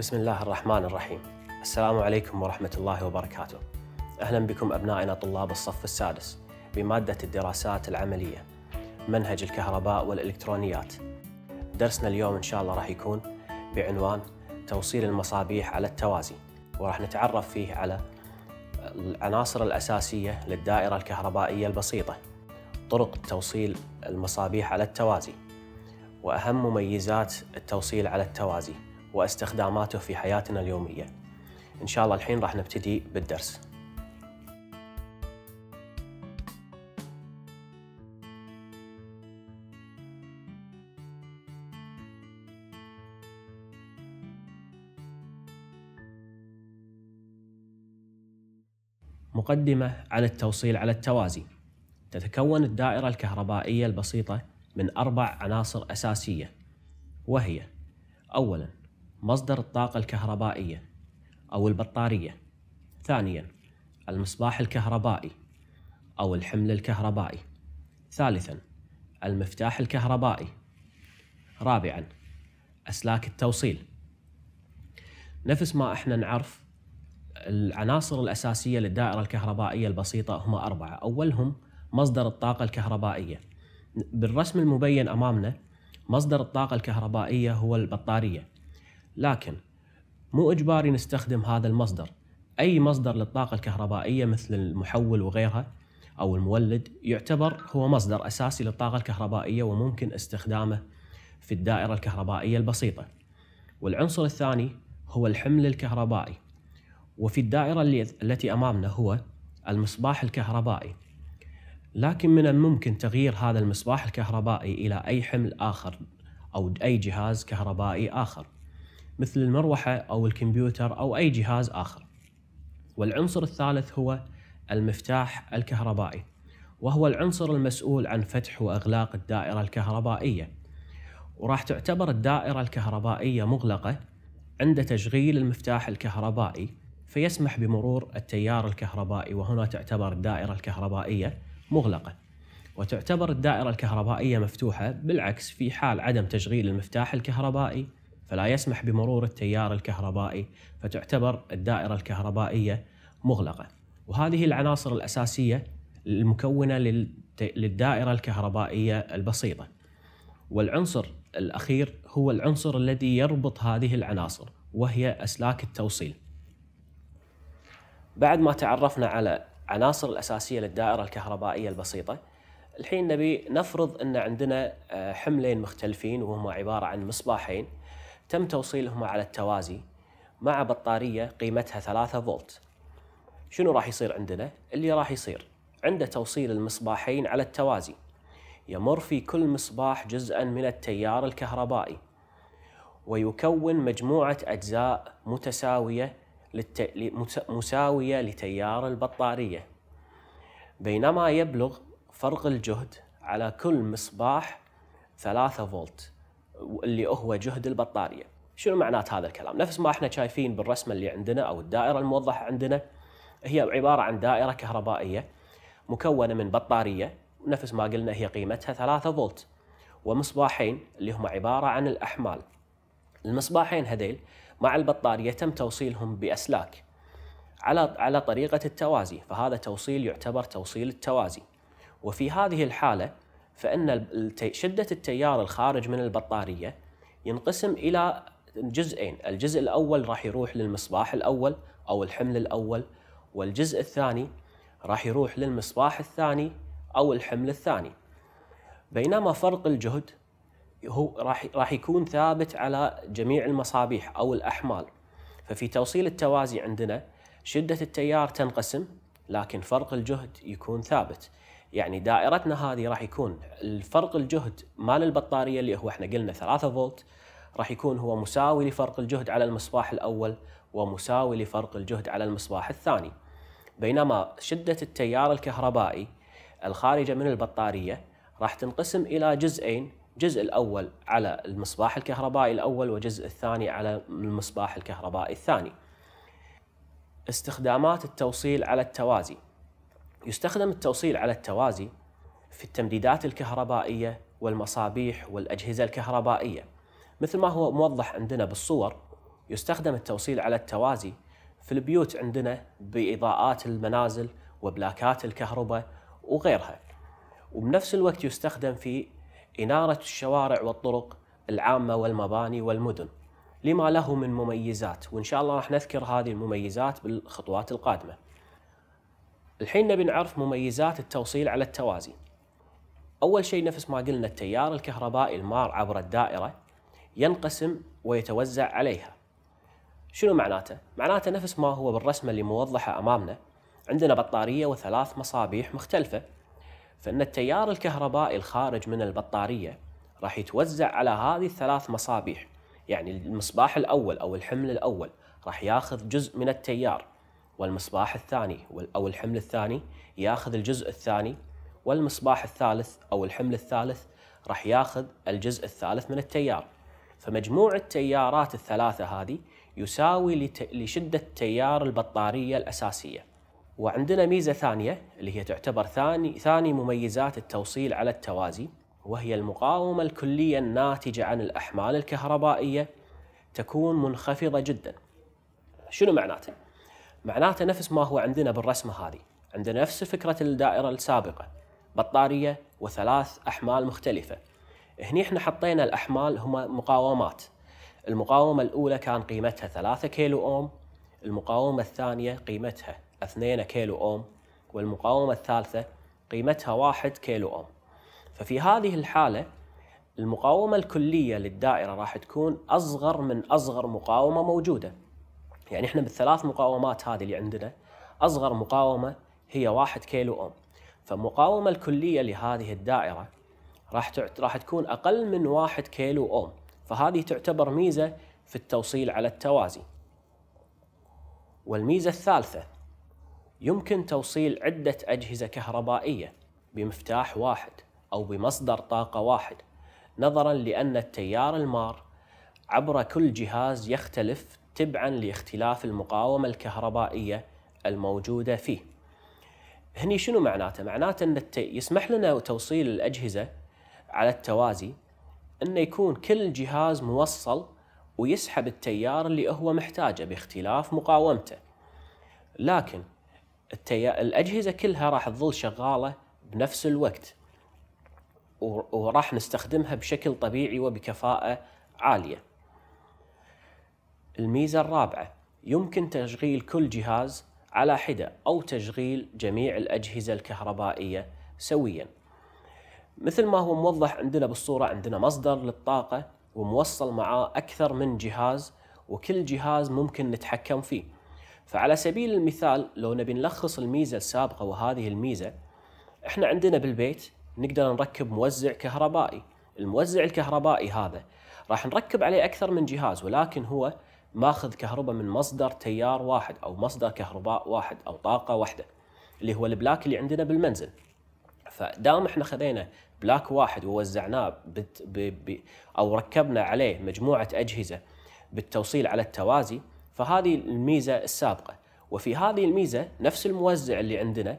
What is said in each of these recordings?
بسم الله الرحمن الرحيم السلام عليكم ورحمة الله وبركاته أهلا بكم أبنائنا طلاب الصف السادس بمادة الدراسات العملية منهج الكهرباء والإلكترونيات درسنا اليوم إن شاء الله راح يكون بعنوان توصيل المصابيح على التوازي وراح نتعرف فيه على العناصر الأساسية للدائرة الكهربائية البسيطة طرق توصيل المصابيح على التوازي وأهم مميزات التوصيل على التوازي واستخداماته في حياتنا اليومية إن شاء الله الحين راح نبتدي بالدرس مقدمة على التوصيل على التوازي تتكون الدائرة الكهربائية البسيطة من أربع عناصر أساسية وهي أولاً مصدر الطاقة الكهربائية أو البطارية ثانيا المصباح الكهربائي أو الحمل الكهربائي ثالثا المفتاح الكهربائي رابعا أسلاك التوصيل نفس ما احنا نعرف العناصر الأساسية للدائرة الكهربائية البسيطة هم أربعة أولهم مصدر الطاقة الكهربائية بالرسم المبين أمامنا مصدر الطاقة الكهربائية هو البطارية لكن مو إجباري نستخدم هذا المصدر أي مصدر للطاقة الكهربائية مثل المحول وغيرها أو المولد يعتبر هو مصدر أساسي للطاقة الكهربائية وممكن استخدامه في الدائرة الكهربائية البسيطة والعنصر الثاني هو الحمل الكهربائي وفي الدائرة التي أمامنا هو المصباح الكهربائي لكن من الممكن تغيير هذا المصباح الكهربائي إلى أي حمل آخر أو أي جهاز كهربائي آخر مثل المروحة أو الكمبيوتر أو أي جهاز آخر والعنصر الثالث هو المفتاح الكهربائي وهو العنصر المسؤول عن فتح وإغلاق الدائرة الكهربائية وراح تعتبر الدائرة الكهربائية مغلقة عند تشغيل المفتاح الكهربائي فيسمح بمرور التيار الكهربائي وهنا تعتبر الدائرة الكهربائية مغلقة وتعتبر الدائرة الكهربائية مفتوحة بالعكس في حال عدم تشغيل المفتاح الكهربائي فلا يسمح بمرور التيار الكهربائي فتعتبر الدائرة الكهربائية مغلقة وهذه العناصر الأساسية المكونة للدائرة الكهربائية البسيطة والعنصر الأخير هو العنصر الذي يربط هذه العناصر وهي أسلاك التوصيل بعد ما تعرفنا على العناصر الأساسية للدائرة الكهربائية البسيطة الحين نبي نفرض أن عندنا آه، حملين مختلفين وهما عبارة عن مصباحين تم توصيلهما على التوازي مع بطارية قيمتها 3 فولت شنو راح يصير عندنا؟ اللي راح يصير عند توصيل المصباحين على التوازي يمر في كل مصباح جزءا من التيار الكهربائي ويكون مجموعة أجزاء متساوية للت... مساوية لتيار البطارية بينما يبلغ فرق الجهد على كل مصباح 3 فولت اللي هو جهد البطاريه شنو معنات هذا الكلام نفس ما احنا شايفين بالرسمه اللي عندنا او الدائره الموضحه عندنا هي عباره عن دائره كهربائيه مكونه من بطاريه نفس ما قلنا هي قيمتها 3 فولت ومصباحين اللي هم عباره عن الاحمال المصباحين هذيل مع البطاريه تم توصيلهم باسلاك على على طريقه التوازي فهذا توصيل يعتبر توصيل التوازي وفي هذه الحاله فان شده التيار الخارج من البطاريه ينقسم الى جزئين، الجزء الاول راح يروح للمصباح الاول او الحمل الاول والجزء الثاني راح يروح للمصباح الثاني او الحمل الثاني. بينما فرق الجهد هو راح راح يكون ثابت على جميع المصابيح او الاحمال. ففي توصيل التوازي عندنا شده التيار تنقسم لكن فرق الجهد يكون ثابت. يعني دائرتنا هذه راح يكون الفرق الجهد مال البطاريه اللي هو احنا قلنا 3 فولت راح يكون هو مساوي لفرق الجهد على المصباح الاول ومساوي لفرق الجهد على المصباح الثاني بينما شده التيار الكهربائي الخارجه من البطاريه راح تنقسم الى جزئين الجزء الاول على المصباح الكهربائي الاول والجزء الثاني على المصباح الكهربائي الثاني استخدامات التوصيل على التوازي يستخدم التوصيل على التوازي في التمديدات الكهربائية والمصابيح والأجهزة الكهربائية مثل ما هو موضح عندنا بالصور يستخدم التوصيل على التوازي في البيوت عندنا بإضاءات المنازل وبلاكات الكهرباء وغيرها وبنفس الوقت يستخدم في إنارة الشوارع والطرق العامة والمباني والمدن لما له من مميزات وإن شاء الله راح نذكر هذه المميزات بالخطوات القادمة الحين نبي نعرف مميزات التوصيل على التوازي أول شيء نفس ما قلنا التيار الكهربائي المار عبر الدائرة ينقسم ويتوزع عليها شنو معناته؟ معناته نفس ما هو بالرسمة اللي موضحة أمامنا عندنا بطارية وثلاث مصابيح مختلفة فإن التيار الكهربائي الخارج من البطارية راح يتوزع على هذه الثلاث مصابيح يعني المصباح الأول أو الحمل الأول راح ياخذ جزء من التيار والمصباح الثاني أو الحمل الثاني ياخذ الجزء الثاني والمصباح الثالث أو الحمل الثالث راح ياخذ الجزء الثالث من التيار فمجموع التيارات الثلاثة هذه يساوي لشدة تيار البطارية الأساسية وعندنا ميزة ثانية اللي هي تعتبر ثاني ثاني مميزات التوصيل على التوازي وهي المقاومة الكلية الناتجة عن الأحمال الكهربائية تكون منخفضة جدا شنو معناته؟ معناته نفس ما هو عندنا بالرسمة هذه عندنا نفس فكرة الدائرة السابقة بطارية وثلاث أحمال مختلفة هني احنا حطينا الأحمال هما مقاومات المقاومة الأولى كان قيمتها 3 كيلو أوم المقاومة الثانية قيمتها 2 كيلو أوم والمقاومة الثالثة قيمتها 1 كيلو أوم ففي هذه الحالة المقاومة الكلية للدائرة راح تكون أصغر من أصغر مقاومة موجودة يعني احنا بالثلاث مقاومات هذه اللي عندنا اصغر مقاومه هي واحد كيلو اوم فالمقاومه الكليه لهذه الدائره راح راح تكون اقل من واحد كيلو اوم فهذه تعتبر ميزه في التوصيل على التوازي والميزه الثالثه يمكن توصيل عده اجهزه كهربائيه بمفتاح واحد او بمصدر طاقه واحد نظرا لان التيار المار عبر كل جهاز يختلف تبعا لاختلاف المقاومة الكهربائية الموجودة فيه هني شنو معناته؟ معناته أن يسمح لنا توصيل الأجهزة على التوازي أن يكون كل جهاز موصل ويسحب التيار اللي هو محتاجه باختلاف مقاومته لكن التي... الأجهزة كلها راح تظل شغالة بنفس الوقت وراح نستخدمها بشكل طبيعي وبكفاءة عالية الميزة الرابعة يمكن تشغيل كل جهاز على حدة أو تشغيل جميع الأجهزة الكهربائية سويا مثل ما هو موضح عندنا بالصورة عندنا مصدر للطاقة وموصل معاه أكثر من جهاز وكل جهاز ممكن نتحكم فيه فعلى سبيل المثال لو نبي نلخص الميزة السابقة وهذه الميزة احنا عندنا بالبيت نقدر نركب موزع كهربائي الموزع الكهربائي هذا راح نركب عليه أكثر من جهاز ولكن هو ماخذ كهرباء من مصدر تيار واحد او مصدر كهرباء واحد او طاقه واحده اللي هو البلاك اللي عندنا بالمنزل فدام احنا خذينا بلاك واحد ووزعناه بت ب ب او ركبنا عليه مجموعه اجهزه بالتوصيل على التوازي فهذه الميزه السابقه وفي هذه الميزه نفس الموزع اللي عندنا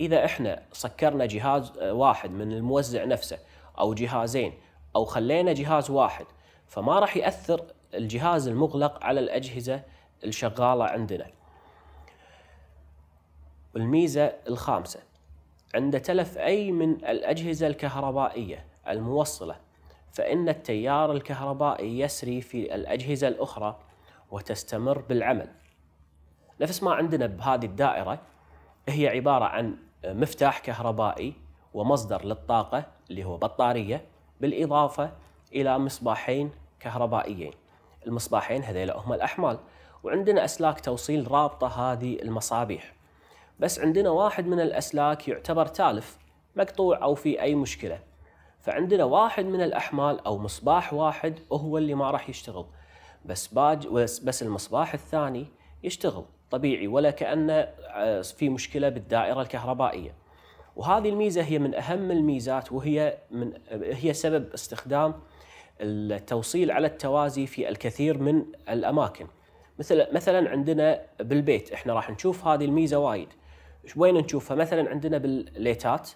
اذا احنا سكرنا جهاز آه، واحد من الموزع نفسه او جهازين او خلينا جهاز واحد فما راح ياثر الجهاز المغلق على الأجهزة الشغالة عندنا الميزة الخامسة عند تلف أي من الأجهزة الكهربائية الموصلة فإن التيار الكهربائي يسري في الأجهزة الأخرى وتستمر بالعمل نفس ما عندنا بهذه الدائرة هي عبارة عن مفتاح كهربائي ومصدر للطاقة اللي هو بطارية بالإضافة إلى مصباحين كهربائيين المصباحين هذيلا هم الأحمال وعندنا أسلاك توصيل رابطة هذه المصابيح بس عندنا واحد من الأسلاك يعتبر تالف مقطوع أو في أي مشكلة فعندنا واحد من الأحمال أو مصباح واحد هو اللي ما راح يشتغل بس باج بس المصباح الثاني يشتغل طبيعي ولا كأنه آه، في مشكلة بالدائرة الكهربائية وهذه الميزة هي من أهم الميزات وهي من هي سبب استخدام التوصيل على التوازي في الكثير من الاماكن مثل مثلا عندنا بالبيت احنا راح نشوف هذه الميزه وايد وين نشوفها مثلا عندنا بالليتات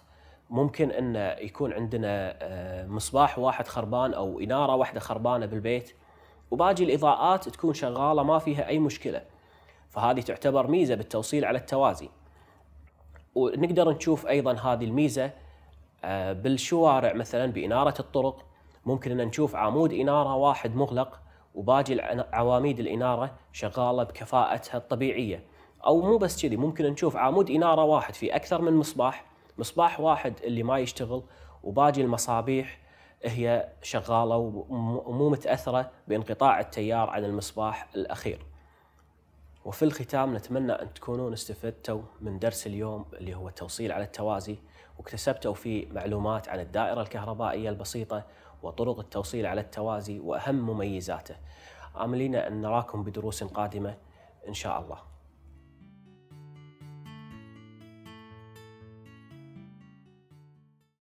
ممكن ان يكون عندنا آه، مصباح واحد خربان او اناره واحده خربانه بالبيت وباقي الاضاءات تكون شغاله ما فيها اي مشكله فهذه تعتبر ميزه بالتوصيل على التوازي ونقدر نشوف ايضا هذه الميزه آه، بالشوارع مثلا باناره الطرق ممكن ان نشوف عمود اناره واحد مغلق وباقي عواميد الاناره شغاله بكفاءتها الطبيعيه او مو بس كذي ممكن نشوف عمود اناره واحد في اكثر من مصباح مصباح واحد اللي ما يشتغل وباقي المصابيح هي شغاله ومو متاثره بانقطاع التيار عن المصباح الاخير. وفي الختام نتمنى ان تكونون استفدتوا من درس اليوم اللي هو التوصيل على التوازي واكتسبتوا فيه معلومات عن الدائره الكهربائيه البسيطه وطرق التوصيل على التوازي وأهم مميزاته آملين أن نراكم بدروس قادمة إن شاء الله